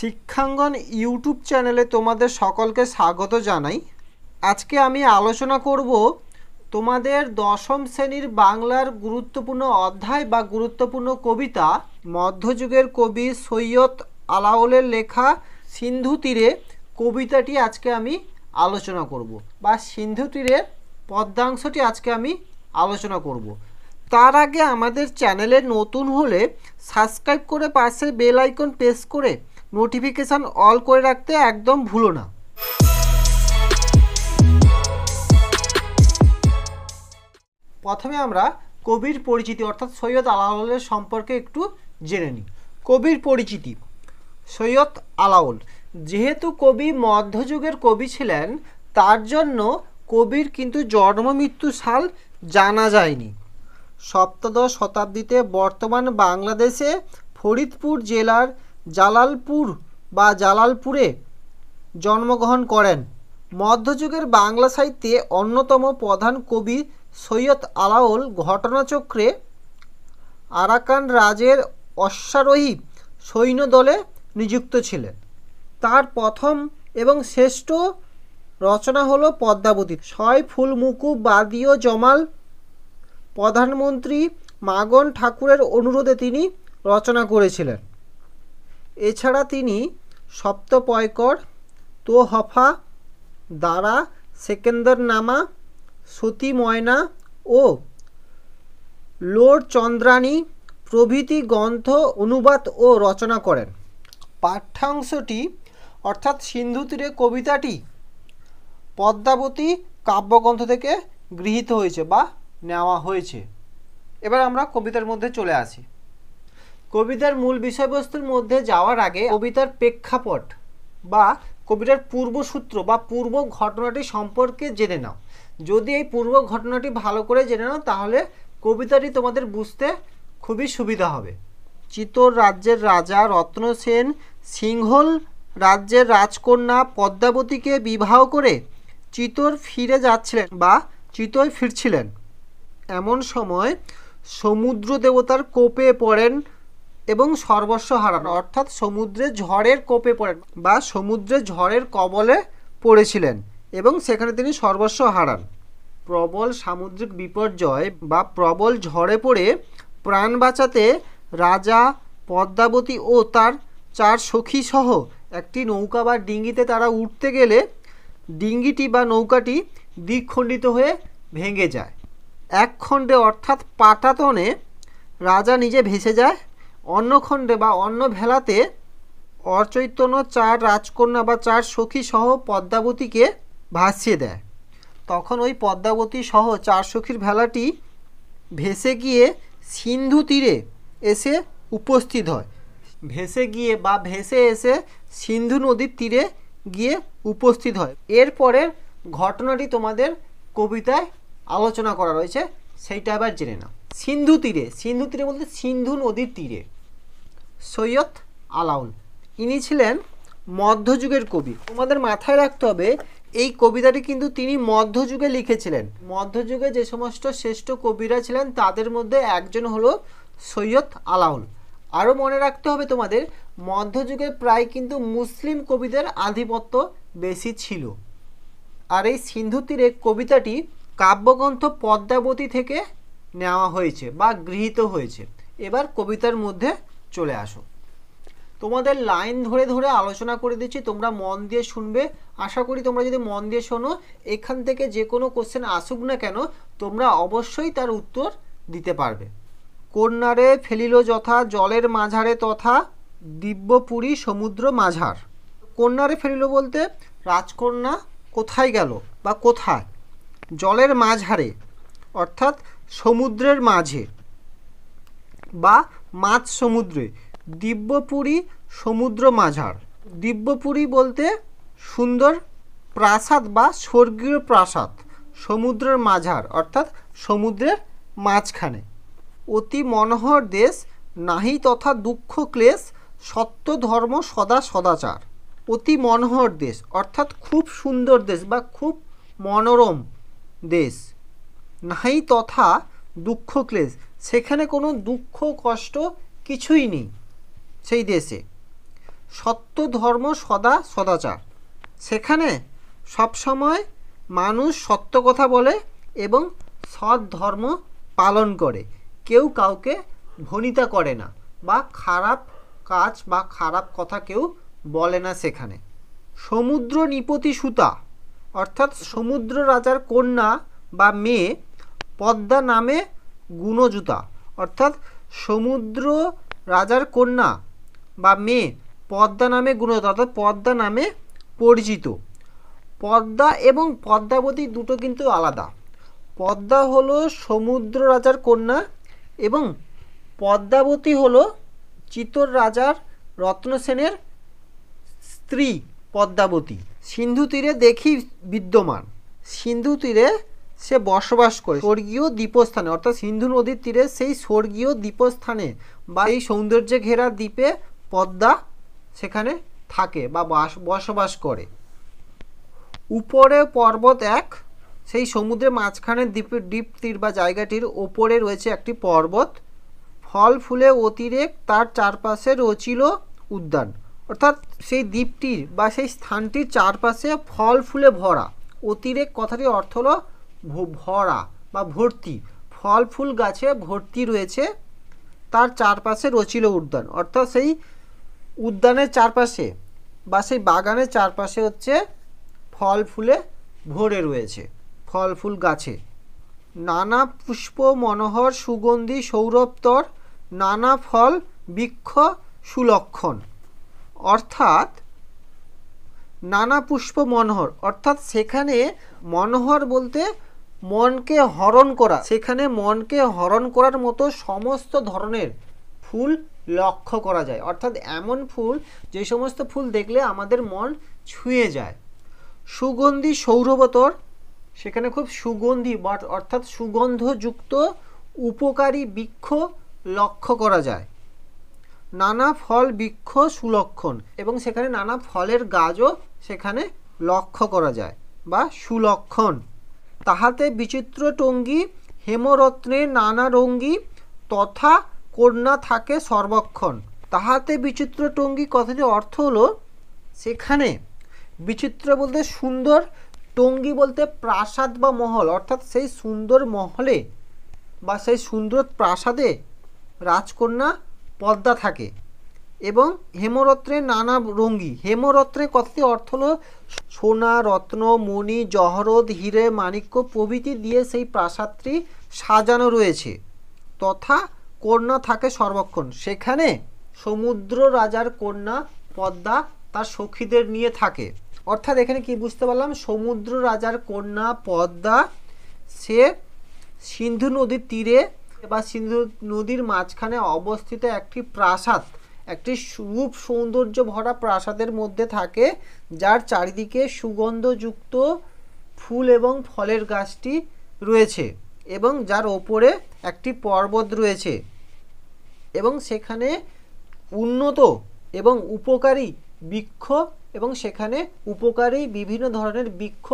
শিক্ষাঙ্গন YouTube চ্যানেলে তোমাদের সকলকে স্বাগত জানাই আজকে আমি আলোচনা করব তোমাদের দশম শ্রেণীর বাংলার গুরুত্বপূর্ণ অধ্যায় বা গুরুত্বপূর্ণ কবিতা মধ্যযুগের কবি সৈয়দ আলাউলের লেখা সিন্ধু তীরে কবিতাটি আজকে আমি আলোচনা করব বা সিন্ধু তীরের পদ্মাংশটি আজকে আমি আলোচনা করব তার আগে আমাদের চ্যানেলে নতুন হলে সাবস্ক্রাইব করে পাশে বেল আইকন প্রেস করে নোটিফিকেশান অল করে রাখতে একদম ভুলো না প্রথমে আমরা কবির পরিচিতি অর্থাৎ সৈয়দ আলাউলের সম্পর্কে একটু জেনে নিই কবির পরিচিতি সৈয়দ আলাউল যেহেতু কবি মধ্যযুগের কবি ছিলেন তার জন্য কবির কিন্তু জন্ম মৃত্যু সাল জানা যায়নি সপ্তদশ শতাব্দীতে বর্তমান বাংলাদেশে ফরিদপুর জেলার জালালপুর বা জালালপুরে জন্মগ্রহণ করেন মধ্যযুগের বাংলা সাহিত্যে অন্যতম প্রধান কবি সৈয়দ আলাওল ঘটনাচক্রে আরাকান রাজের অশ্বারোহী সৈন্যদলে নিযুক্ত ছিলেন তার প্রথম এবং শ্রেষ্ঠ রচনা হলো পদ্মাবতী ছয় ফুলমুকু বাদীয় জমাল প্রধানমন্ত্রী মাগন ঠাকুরের অনুরোধে তিনি রচনা করেছিলেন এছাড়া তিনি সপ্তপয়কর তোহফা দারা সেকেন্দরনামা সতী ময়না ও লোর চন্দ্রাণী প্রভৃতি গ্রন্থ অনুবাদ ও রচনা করেন পাঠ্যাংশটি অর্থাৎ সিন্ধু তীরে কবিতাটি পদ্মাবতী কাব্যগ্রন্থ থেকে গৃহীত হয়েছে বা নেওয়া হয়েছে এবার আমরা কবিতার মধ্যে চলে আসি কবিতার মূল বিষয়বস্তুর মধ্যে যাওয়ার আগে কবিতার প্রেক্ষাপট বা কবিতার পূর্বসূত্র বা পূর্ব ঘটনাটি সম্পর্কে জেনে নাও যদি এই পূর্ব ঘটনাটি ভালো করে জেনে নাও তাহলে কবিতাটি তোমাদের বুঝতে খুবই সুবিধা হবে চিতোর রাজ্যের রাজা রত্ন সেন সিংহল রাজ্যের রাজকন্যা পদ্মাবতীকে বিবাহ করে চিতোর ফিরে যাচ্ছিলেন বা চিতোয় ফিরছিলেন এমন সময় সমুদ্র দেবতার কোপে পড়েন এবং সর্বস্ব হারান অর্থাৎ সমুদ্রে ঝড়ের কোপে পড়েন বা সমুদ্রে ঝড়ের কবলে পড়েছিলেন এবং সেখানে তিনি সর্বস্ব হারান প্রবল সামুদ্রিক বিপর্যয় বা প্রবল ঝড়ে পড়ে প্রাণ বাঁচাতে রাজা পদ্মাবতী ও তার চার সখীসহ একটি নৌকা বা ডিঙ্গিতে তারা উঠতে গেলে ডিঙ্গিটি বা নৌকাটি দ্বিখণ্ডিত হয়ে ভেঙে যায় এক খণ্ডে অর্থাৎ পাটাতনে রাজা নিজে ভেসে যায় অন্য খণ্ডে বা অন্য ভেলাতে অচৈতন্য চার রাজকন্যা বা চার সখী সহ পদ্মাবতীকে ভাসিয়ে দেয় তখন ওই পদ্মাবতী সহ চার সখীর ভেলাটি ভেসে গিয়ে সিন্ধু তীরে এসে উপস্থিত হয় ভেসে গিয়ে বা ভেসে এসে সিন্ধু নদীর তীরে গিয়ে উপস্থিত হয় এরপরের ঘটনাটি তোমাদের কবিতায় আলোচনা করা রয়েছে সেইটা আবার জেনে নাও সিন্ধু তীরে সিন্ধু তীরে বলতে সিন্ধু নদীর তীরে সৈয়দ আলাউল ইনি ছিলেন মধ্যযুগের কবি তোমাদের মাথায় রাখতে হবে এই কবিতাটি কিন্তু তিনি মধ্যযুগে লিখেছিলেন মধ্যযুগে যে সমস্ত শ্রেষ্ঠ কবিরা ছিলেন তাদের মধ্যে একজন হলো সৈয়দ আলাউল আরও মনে রাখতে হবে তোমাদের মধ্যযুগে প্রায় কিন্তু মুসলিম কবিদের আধিপত্য বেশি ছিল আর এই সিন্ধু তীরে কবিতাটি কাব্যগ্রন্থ পদ্মাবতী থেকে নেওয়া হয়েছে বা গৃহীত হয়েছে এবার কবিতার মধ্যে চলে আসো তোমাদের লাইন ধরে ধরে আলোচনা করে দিচ্ছি তোমরা মন দিয়ে শুনবে আশা করি তোমরা যদি মন দিয়ে শোনো এখান থেকে যে কোনো কোশ্চেন আসুক না কেন তোমরা অবশ্যই তার উত্তর দিতে পারবে কন্যারে ফেলিল যথা জলের মাঝারে তথা দিব্যপুরী সমুদ্র মাঝার কন্যারে ফেলিল বলতে রাজকন্যা কোথায় গেল বা কোথায় জলের মাঝারে অর্থাৎ সমুদ্রের মাঝে বা মাছ সমুদ্রে দিব্যপুরী সমুদ্র মাঝার দিব্যপুরী বলতে সুন্দর প্রাসাদ বা স্বর্গীয় প্রাসাদ সমুদ্রের মাঝার অর্থাৎ সমুদ্রের মাঝখানে অতি মনোহর দেশ নাহি তথা দুঃখ ক্লেশ সত্য ধর্ম সদা সদাচার অতি মনোহর দেশ অর্থাৎ খুব সুন্দর দেশ বা খুব মনোরম দেশ নাহি তথা দুঃখ ক্লেশ সেখানে কোনো দুঃখ কষ্ট কিছুই নেই সেই দেশে সত্য ধর্ম সদা সদাচার সেখানে সবসময় মানুষ সত্য কথা বলে এবং সৎ ধর্ম পালন করে কেউ কাউকে ভনিতা করে না বা খারাপ কাজ বা খারাপ কথা কেউ বলে না সেখানে সমুদ্র নিপতি সুতা অর্থাৎ সমুদ্র রাজার কন্যা বা মেয়ে পদ্মা নামে গুণজুতা অর্থাৎ সমুদ্র রাজার কন্যা বা মেয়ে পদ্মা নামে গুণজুতা অর্থাৎ পদ্মা নামে পরিচিত পদ্মা এবং পদ্মাবতী দুটো কিন্তু আলাদা পদ্মা হলো সমুদ্র রাজার কন্যা এবং পদ্মাবতী হলো চিতর রাজার রত্নসেনের স্ত্রী পদ্মাবতী সিন্ধু তীরে দেখি বিদ্যমান সিন্ধু তীরে সে বসবাস করে স্বর্গীয় দ্বীপস্থানে অর্থাৎ সিন্ধু নদীর তীরে সেই স্বর্গীয় দ্বীপস্থানে বা এই সৌন্দর্যে ঘেরা দ্বীপে পদ্মা সেখানে থাকে বা বসবাস করে উপরে পর্বত এক সেই সমুদ্রের মাঝখানে দ্বীপের দ্বীপ তীর বা জায়গাটির ওপরে রয়েছে একটি পর্বত ফল ফুলে অতিরেক তার চারপাশে রচিল উদ্যান অর্থাৎ সেই দ্বীপটির বা সেই স্থানটির চারপাশে ফল ফুলে ভরা অতিরেক কথাটির অর্থ হলো ভরা বা ভর্তি ফল ফুল গাছে ভর্তি রয়েছে তার চারপাশে রচিল উদ্যান অর্থাৎ সেই উদ্যানের চারপাশে বা সেই বাগানের চারপাশে হচ্ছে ফল ফুলে ভরে রয়েছে ফল ফুল গাছে নানা পুষ্প মনোহর সুগন্ধি সৌরভতর নানা ফল বৃক্ষ সুলক্ষণ অর্থাৎ নানা পুষ্প মনোহর অর্থাৎ সেখানে মনোহর বলতে মনকে হরণ করা সেখানে মনকে হরণ করার মতো সমস্ত ধরনের ফুল লক্ষ্য করা যায় অর্থাৎ এমন ফুল যে সমস্ত ফুল দেখলে আমাদের মন ছুঁয়ে যায় সুগন্ধি সৌরবতর সেখানে খুব সুগন্ধি অর্থাৎ সুগন্ধযুক্ত উপকারী বৃক্ষ লক্ষ্য করা যায় নানা ফল বৃক্ষ সুলক্ষণ এবং সেখানে নানা ফলের গাছও সেখানে লক্ষ্য করা যায় বা সুলক্ষণ তাহাতে বিচিত্র টঙ্গী হেমরত্নে নানা রঙ্গী তথা কন্যা থাকে সর্বক্ষণ তাহাতে বিচিত্র টঙ্গী কথাটির অর্থ হলো সেখানে বিচিত্র বলতে সুন্দর টঙ্গী বলতে প্রাসাদ বা মহল অর্থাৎ সেই সুন্দর মহলে বা সেই সুন্দর প্রাসাদে রাজকন্যা পদ্মা থাকে এবং হেমরত্নে নানা রঙ্গি হেমরত্নে কতটি অর্থ হলো সোনা রত্ন মণি জহরদ হিরে মাণিক্য প্রভৃতি দিয়ে সেই প্রাসাদটি সাজানো রয়েছে তথা কন্যা থাকে সর্বক্ষণ সেখানে সমুদ্র রাজার কন্যা পদ্মা তার সখীদের নিয়ে থাকে অর্থাৎ এখানে কি বুঝতে পারলাম সমুদ্র রাজার কন্যা পদ্মা সে সিন্ধু নদীর তীরে বা সিন্ধু নদীর মাঝখানে অবস্থিত একটি প্রাসাদ একটি রূপ সৌন্দর্য ভরা প্রাসাদের মধ্যে থাকে যার চারিদিকে সুগন্ধযুক্ত ফুল এবং ফলের গাছটি রয়েছে এবং যার ওপরে একটি পর্বত রয়েছে এবং সেখানে উন্নত এবং উপকারী বৃক্ষ এবং সেখানে উপকারী বিভিন্ন ধরনের বৃক্ষ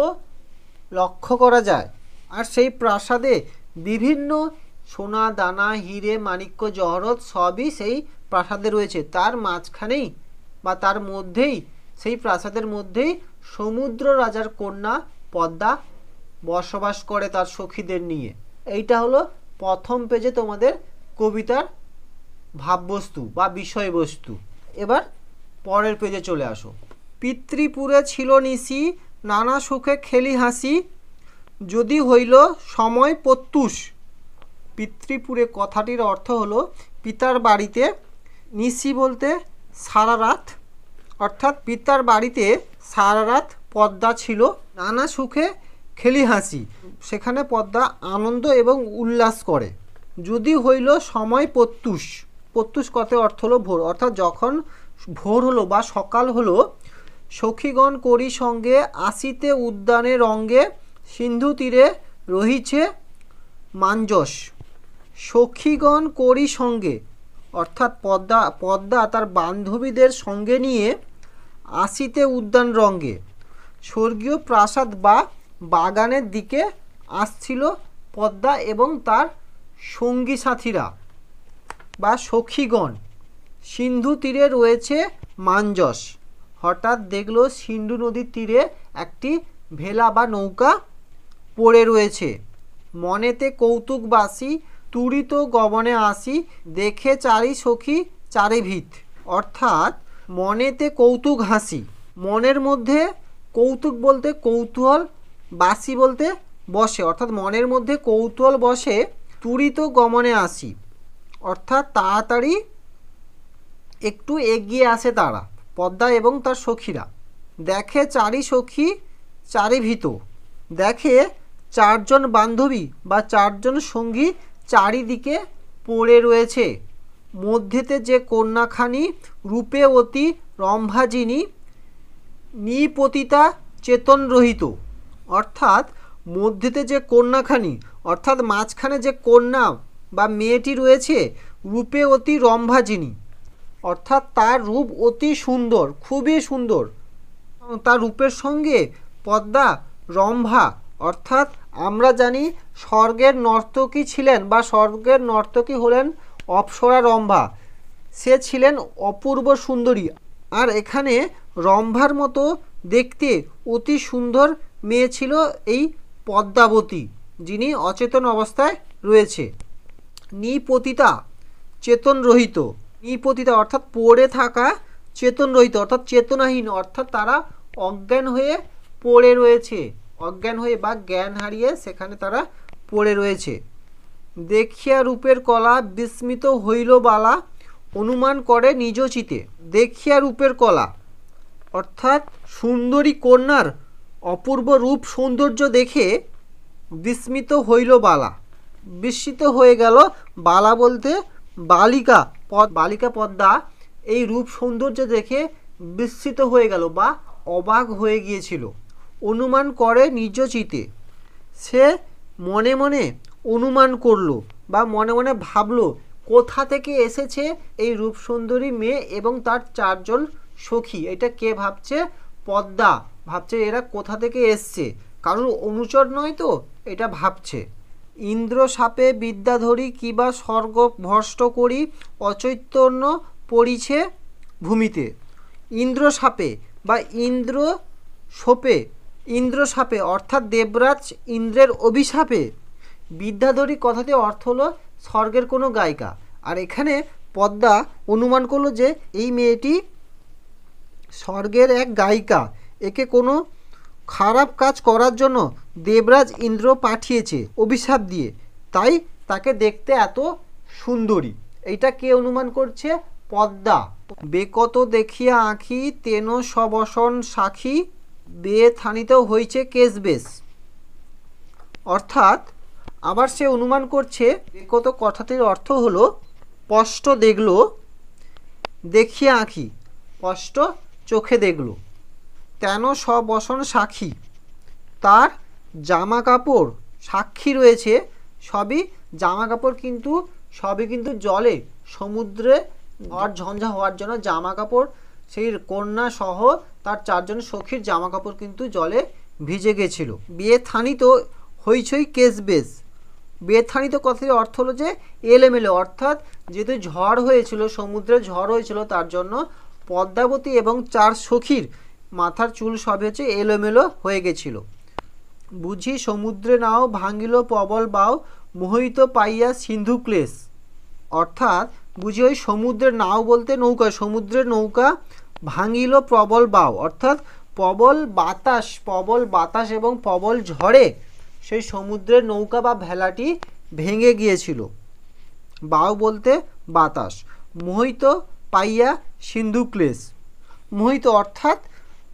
লক্ষ্য করা যায় আর সেই প্রাসাদে বিভিন্ন সোনা দানা হিরে মাণিক্য জহরত সবই সেই প্রাসাদে রয়েছে তার মাঝখানেই বা তার মধ্যেই সেই প্রাসাদের মধ্যেই সমুদ্র রাজার কন্যা পদ্মা বসবাস করে তার সখীদের নিয়ে এইটা হলো প্রথম পেজে তোমাদের কবিতার ভাববস্তু বা বিষয়বস্তু এবার পরের পেজে চলে আসো পিতৃপুরে ছিল নিশি নানা সুখে খেলি হাসি যদি হইল সময় প্রত্যুষ পিতৃপুরে কথাটির অর্থ হলো পিতার বাড়িতে নিশি বলতে সারা রাত অর্থাৎ পিতার বাড়িতে সারা রাত পদ্মা ছিল নানা সুখে খেলি হাসি সেখানে পদ্মা আনন্দ এবং উল্লাস করে যদি হইল সময় প্রত্যুষ প্রত্যুষ কথে অর্থ হলো ভোর অর্থাৎ যখন ভোর হলো বা সকাল হলো সখীগণ করি সঙ্গে আসিতে উদ্যানে রঙ্গে সিন্ধু তীরে রহিছে মাঞ্জস সখীগণ করি সঙ্গে অর্থাৎ পদ্মা পদ্মা তার বান্ধবীদের সঙ্গে নিয়ে আসিতে উদ্যান রঙ্গে স্বর্গীয় প্রাসাদ বা বাগানের দিকে আসছিল পদ্মা এবং তার সঙ্গী সাথীরা বা সখীগণ সিন্ধু তীরে রয়েছে মাঞ্জস হঠাৎ দেখল সিন্ধু নদীর তীরে একটি ভেলা বা নৌকা পড়ে রয়েছে মনেতে কৌতুকবাসী তুরিত গবনে আসি দেখে চারি সখী চারি ভিত অর্থাৎ মনেতে কৌতুক হাসি মনের মধ্যে কৌতুক বলতে কৌতূহল বাসি বলতে বসে অর্থাৎ মনের মধ্যে কৌতূহল বসে তুরিত গমনে আসি অর্থাৎ তাড়াতাড়ি একটু এগিয়ে আসে তারা পদ্মা এবং তার সখীরা দেখে চারি সখী চারি ভীত দেখে চারজন বান্ধবী বা চারজন সঙ্গী চারিদিকে পড়ে রয়েছে মধ্যেতে যে কন্যাখানি রূপে অতি রম্ভাজিনী নিপতিতা চেতন রহিত অর্থাৎ মধ্যেতে যে কন্যাখানি অর্থাৎ মাঝখানে যে কন্যা বা মেয়েটি রয়েছে রূপে অতি রম্ভাজিনী অর্থাৎ তার রূপ অতি সুন্দর খুবই সুন্দর তার রূপের সঙ্গে পদ্মা রম্ভা অর্থাৎ আমরা জানি স্বর্গের নর্তকী ছিলেন বা স্বর্গের নর্তকী হলেন অপসরা রম্ভা সে ছিলেন অপূর্ব সুন্দরী আর এখানে রম্ভার মতো দেখতে অতি সুন্দর মেয়ে ছিল এই পদ্মাবতী যিনি অচেতন অবস্থায় রয়েছে নিপতিতা চেতন রহিত নিপতিতা অর্থাৎ পড়ে থাকা চেতন রহিত অর্থাৎ চেতনাহীন অর্থাৎ তারা অজ্ঞান হয়ে পড়ে রয়েছে অজ্ঞান হয়ে বা জ্ঞান হারিয়ে সেখানে তারা পড়ে রয়েছে দেখিয়া রূপের কলা বিস্মিত হইল বালা অনুমান করে নিজ চিতে দেখিয়া রূপের কলা অর্থাৎ সুন্দরী কন্যার অপূর্ব রূপ সৌন্দর্য দেখে বিস্মিত হইল বালা বিস্মিত হয়ে গেল বালা বলতে বালিকা পদ বালিকা পদ্মা এই রূপ সৌন্দর্য দেখে বিস্মিত হয়ে গেল বা অবাক হয়ে গিয়েছিল অনুমান করে নিজ চিতে সে মনে মনে অনুমান করলো বা মনে মনে ভাবলো কোথা থেকে এসেছে এই রূপসুন্দরী মেয়ে এবং তার চারজন সখী এটা কে ভাবছে পদ্মা ভাবছে এরা কোথা থেকে এসছে কারণ অনুচর নয় তো এটা ভাবছে ইন্দ্র সাপে বিদ্যাধরী কিবা স্বর্গ ভষ্ট করি অচৈতন্য পড়িছে ভূমিতে ইন্দ্র সাপে বা ইন্দ্র সোপে ইন্দ্রসাপে অর্থাৎ দেবরাজ ইন্দ্রের অভিশাপে বিদ্যাধরী কথাতে অর্থ হলো স্বর্গের কোনো গায়িকা আর এখানে পদ্মা অনুমান করলো যে এই মেয়েটি স্বর্গের এক গায়িকা একে কোনো খারাপ কাজ করার জন্য দেবরাজ ইন্দ্র পাঠিয়েছে অভিশাপ দিয়ে তাই তাকে দেখতে এত সুন্দরী এইটা কে অনুমান করছে পদ্মা বেকত দেখিয়া আঁখি তেন সবসন সাখী বে হয়েছে কেস বেস অর্থাৎ আবার সে অনুমান করছে বিগত কথাটির অর্থ হলো স্পষ্ট দেখল দেখিয়া আঁকি স্পষ্ট চোখে দেখল তেন সবসন সাক্ষী তার জামা কাপড় সাক্ষী রয়েছে সবই জামা কাপড় কিন্তু সবই কিন্তু জলে সমুদ্রে ঝড় ঝঞ্ঝা হওয়ার জন্য জামা কাপড় সেই কন্যা সহ তার চারজন সখীর জামা কাপড় কিন্তু জলে ভিজে গেছিল থানিত হইচই বিয়ে থানিত কথার অর্থ হলো যে এলেমেলে অর্থাৎ যেহেতু ঝড় হয়েছিল সমুদ্রে ঝড় হয়েছিল তার জন্য পদ্মাবতী এবং চার সখীর মাথার চুল সব হচ্ছে এলোমেলো হয়ে গেছিল বুঝি সমুদ্রে নাও ভাঙিল প্রবল বাও মোহিত পাইয়া সিন্ধু ক্লেশ অর্থাৎ বুঝি ওই সমুদ্রের নাও বলতে নৌকা সমুদ্রের নৌকা ভাঙিল প্রবল বাউ অর্থাৎ প্রবল বাতাস প্রবল বাতাস এবং প্রবল ঝড়ে সেই সমুদ্রের নৌকা বা ভেলাটি ভেঙে গিয়েছিল বাউ বলতে বাতাস মোহিত পাইয়া সিন্ধুক্লেশ মোহিত অর্থাৎ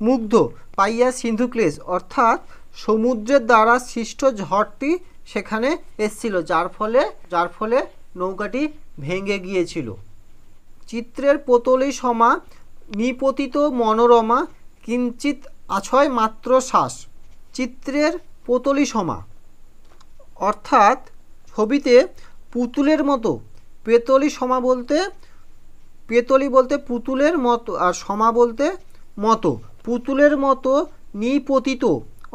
মুগ্ধ পাইয়া সিন্ধুক্লেশ অর্থাৎ সমুদ্রের দ্বারা সৃষ্ট ঝড়টি সেখানে এসছিল যার ফলে যার ফলে নৌকাটি ভেঙে গিয়েছিল চিত্রের পোতলি সমা নিপতিত মনোরমা কিঞ্চিত আছয় মাত্র শ্বাস চিত্রের পোতলি সমা অর্থাৎ ছবিতে পুতুলের মতো পেতলি সমা বলতে পেতলি বলতে পুতুলের মতো আর সমা বলতে মতো পুতুলের মতো নিপতিত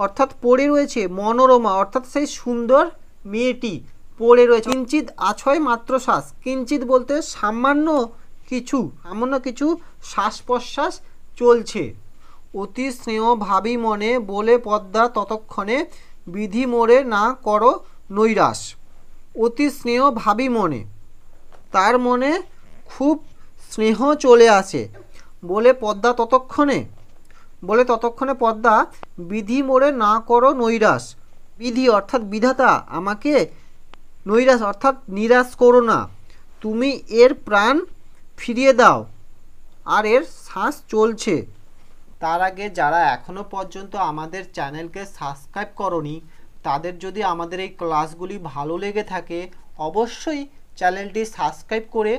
অর্থাৎ পড়ে রয়েছে মনোরমা অর্থাৎ সেই সুন্দর মেয়েটি পড়ে রয়েছে কিঞ্চিত আছয় মাত্র শ্বাস কিঞ্চিত বলতে সামান্য কিছু এমনও কিছু শ্বাস প্রশ্বাস চলছে অতি স্নেহ ভাবি মনে বলে পদ্মা ততক্ষণে বিধি মোড়ে না করো নৈরাস অতি স্নেহ ভাবি মনে তার মনে খুব স্নেহ চলে আসে বলে পদ্মা ততক্ষণে বলে ততক্ষণে পদ্মা বিধি মোড়ে না করো নৈরাস বিধি অর্থাৎ বিধাতা আমাকে নৈরাস অর্থাৎ নিরাশ করো না তুমি এর প্রাণ ফিরিয়ে দাও আর এর শ্বাস চলছে তার আগে যারা এখনও পর্যন্ত আমাদের চ্যানেলকে সাবস্ক্রাইব করি তাদের যদি আমাদের এই ক্লাসগুলি ভালো লেগে থাকে অবশ্যই চ্যানেলটি সাবস্ক্রাইব করে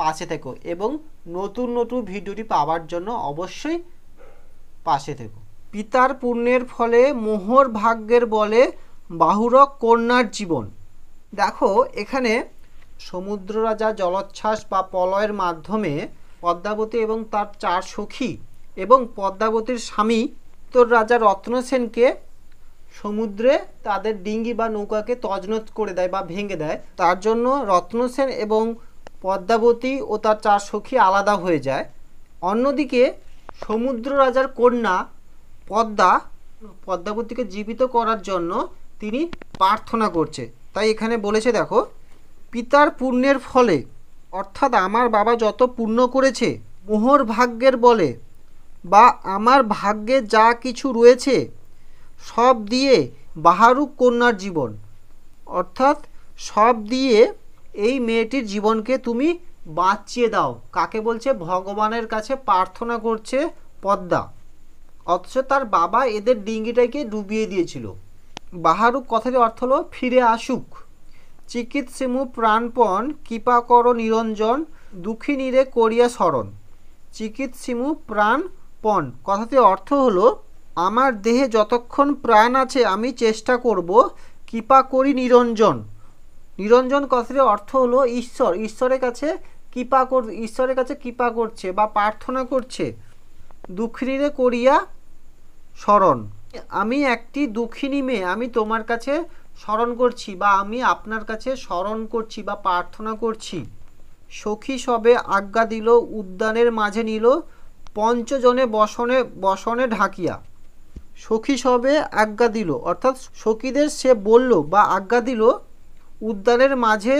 পাশে থেকো এবং নতুন নতুন ভিডিওটি পাওয়ার জন্য অবশ্যই পাশে থেকো পিতার পুণ্যের ফলে মোহর ভাগ্যের বলে বাহুরক কন্যার জীবন দেখো এখানে সমুদ্ররাজা জলোচ্ছ্বাস বা পলয়ের মাধ্যমে পদ্মাবতী এবং তার চার সখী এবং পদ্মাবতীর স্বামী উত্তর রাজা রত্নসেনকে সমুদ্রে তাদের ডিঙ্গি বা নৌকাকে তজনত করে দেয় বা ভেঙে দেয় তার জন্য রত্নসেন এবং পদ্মাবতী ও তার চার সখী আলাদা হয়ে যায় অন্যদিকে সমুদ্র রাজার কন্যা পদ্মা পদ্মাবতীকে জীবিত করার জন্য তিনি প্রার্থনা করছে তাই এখানে বলেছে দেখো পিতার পুণ্যের ফলে অর্থাৎ আমার বাবা যত পুণ্য করেছে মোহর ভাগ্যের বলে বা আমার ভাগ্যে যা কিছু রয়েছে সব দিয়ে বাহারুক কন্যার জীবন অর্থাৎ সব দিয়ে এই মেয়েটির জীবনকে তুমি বাঁচিয়ে দাও কাকে বলছে ভগবানের কাছে প্রার্থনা করছে পদ্মা অথচ তার বাবা এদের ডিঙ্গিটাকে ডুবিয়ে দিয়েছিল বাহারুক কথাটি অর্থ হলো ফিরে আসুক চিকিৎসিমু প্রাণপণ কৃপা কর নিরঞ্জন দুঃখিনীরে করিয়া স্মরণ চিকিৎসিমু প্রাণপণ কথাটির অর্থ হলো আমার দেহে যতক্ষণ প্রাণ আছে আমি চেষ্টা করব কৃপা করি নিরঞ্জন নিরঞ্জন কথাটির অর্থ হলো ঈশ্বর ঈশ্বরের কাছে কৃপা কর ঈশ্বরের কাছে কৃপা করছে বা প্রার্থনা করছে দুঃখিনীরে করিয়া স্মরণ আমি একটি দুঃখিনী মেয়ে আমি তোমার কাছে স্মরণ করছি বা আমি আপনার কাছে স্মরণ করছি বা প্রার্থনা করছি সখী সবে আজ্ঞা দিল উদ্যানের মাঝে নিল পঞ্চজনে বসনে বসনে ঢাকিয়া সখী সবে আজ্ঞা দিল অর্থাৎ সখীদের সে বলল বা আজ্ঞা দিল উদ্যানের মাঝে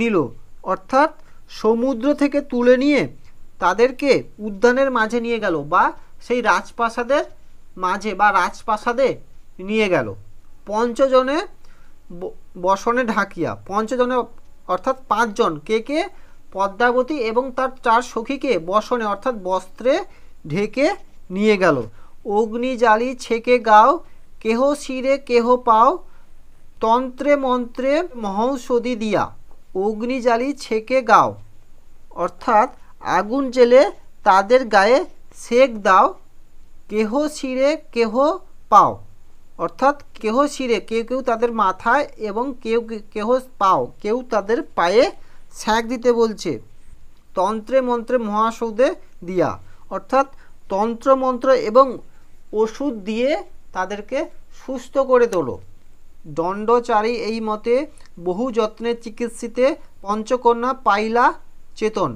নিল অর্থাৎ সমুদ্র থেকে তুলে নিয়ে তাদেরকে উদ্যানের মাঝে নিয়ে গেল বা সেই রাজপ্রাসাদের মাঝে বা রাজপ্রাসাদে নিয়ে গেল পঞ্চজনে বসনে ঢাকিয়া পঞ্চজনে অর্থাৎ পাঁচজন কে কে পদ্মাবতী এবং তার চার সখীকে বসনে অর্থাৎ বস্ত্রে ঢেকে নিয়ে গেল অগ্নি জালি ছেকে গাও কেহ শিরে কেহ পাও তন্ত্রে মন্ত্রে মহৌষধি দিয়া অগ্নি জালি ছেকে গাও অর্থাৎ আগুন জেলে তাদের গায়ে সেক দাও কেহ শিরে কেহ পাও অর্থাৎ কেহ শিরে কেউ কেউ তাদের মাথায় এবং কেউ কেহ পাও কেউ তাদের পায়ে ছ্যাঁক দিতে বলছে তন্ত্রে মন্ত্রে মহাসৌদে দিয়া অর্থাৎ তন্ত্র মন্ত্র এবং ওষুধ দিয়ে তাদেরকে সুস্থ করে তোলো দণ্ডচারী এই মতে বহু যত্নে চিকিৎসিতে পঞ্চকন্যা পাইলা চেতন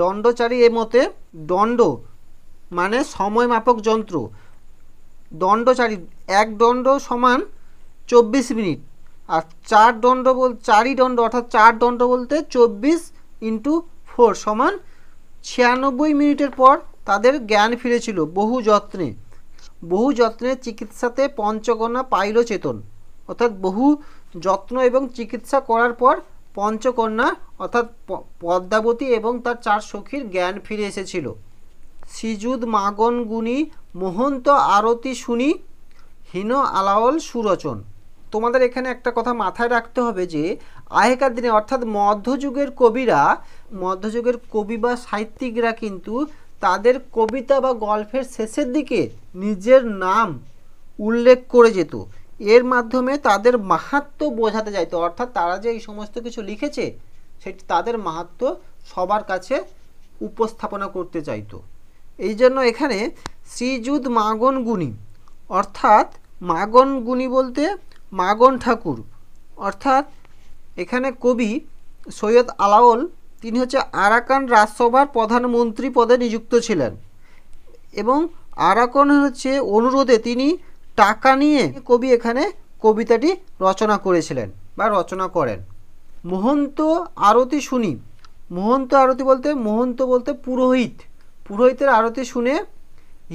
দণ্ডচারী এই মতে দণ্ড মানে সময় মাপক যন্ত্র দণ্ডচারী এক দণ্ড সমান চব্বিশ মিনিট আর চার দণ্ড বল চারই দণ্ড অর্থাৎ চার দণ্ড বলতে চব্বিশ ইন্টু ফোর সমান ছিয়ানব্বই মিনিটের পর তাদের জ্ঞান ফিরেছিল বহু যত্নে বহু যত্নে চিকিৎসাতে পঞ্চকন্যা পাইল চেতন অর্থাৎ বহু যত্ন এবং চিকিৎসা করার পর পঞ্চকন্যা অর্থাৎ পদ্মাবতী এবং তার চার সখীর জ্ঞান ফিরে এসেছিল শ্রীযুদ মাগন গুণী মোহন্ত আরতি শুনি হীন আলাওল সুরচন তোমাদের এখানে একটা কথা মাথায় রাখতে হবে যে আগেকার দিনে অর্থাৎ মধ্যযুগের কবিরা মধ্যযুগের কবি বা সাহিত্যিকরা কিন্তু তাদের কবিতা বা গল্পের শেষের দিকে নিজের নাম উল্লেখ করে যেত এর মাধ্যমে তাদের মাহাত্ম বোঝাতে যাইতো অর্থাৎ তারা যে এই সমস্ত কিছু লিখেছে সেটি তাদের মাহাত্ম সবার কাছে উপস্থাপনা করতে চাইতো এই জন্য এখানে শ্রীযুদ মাগন গুণী অর্থাৎ মাগন গুণী বলতে মাগন ঠাকুর অর্থাৎ এখানে কবি সৈয়দ আলাওল তিনি হচ্ছে আরাকান রাজসভার প্রধানমন্ত্রী পদে নিযুক্ত ছিলেন এবং আরাকন হচ্ছে অনুরোধে তিনি টাকা নিয়ে কবি এখানে কবিতাটি রচনা করেছিলেন বা রচনা করেন মহন্ত আরতি শুনি মহন্ত আরতি বলতে মহন্ত বলতে পুরোহিত পুরোহিতের আরতি শুনে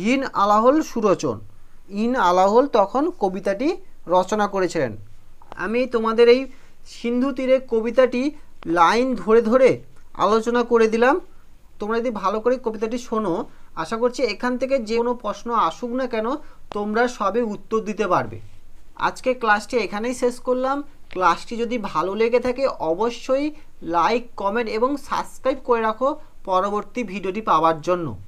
হিন আলাহল সুরচন ইন আলাহল তখন কবিতাটি রচনা করেছিলেন আমি তোমাদের এই সিন্ধু তীরে কবিতাটি লাইন ধরে ধরে আলোচনা করে দিলাম তোমরা যদি ভালো করে কবিতাটি শোনো আশা করছি এখান থেকে যে কোনো প্রশ্ন আসুক না কেন তোমরা সবে উত্তর দিতে পারবে আজকে ক্লাসটি এখানেই শেষ করলাম ক্লাসটি যদি ভালো লেগে থাকে অবশ্যই লাইক কমেন্ট এবং সাবস্ক্রাইব করে রাখো পরবর্তী ভিডিওটি পাওয়ার জন্য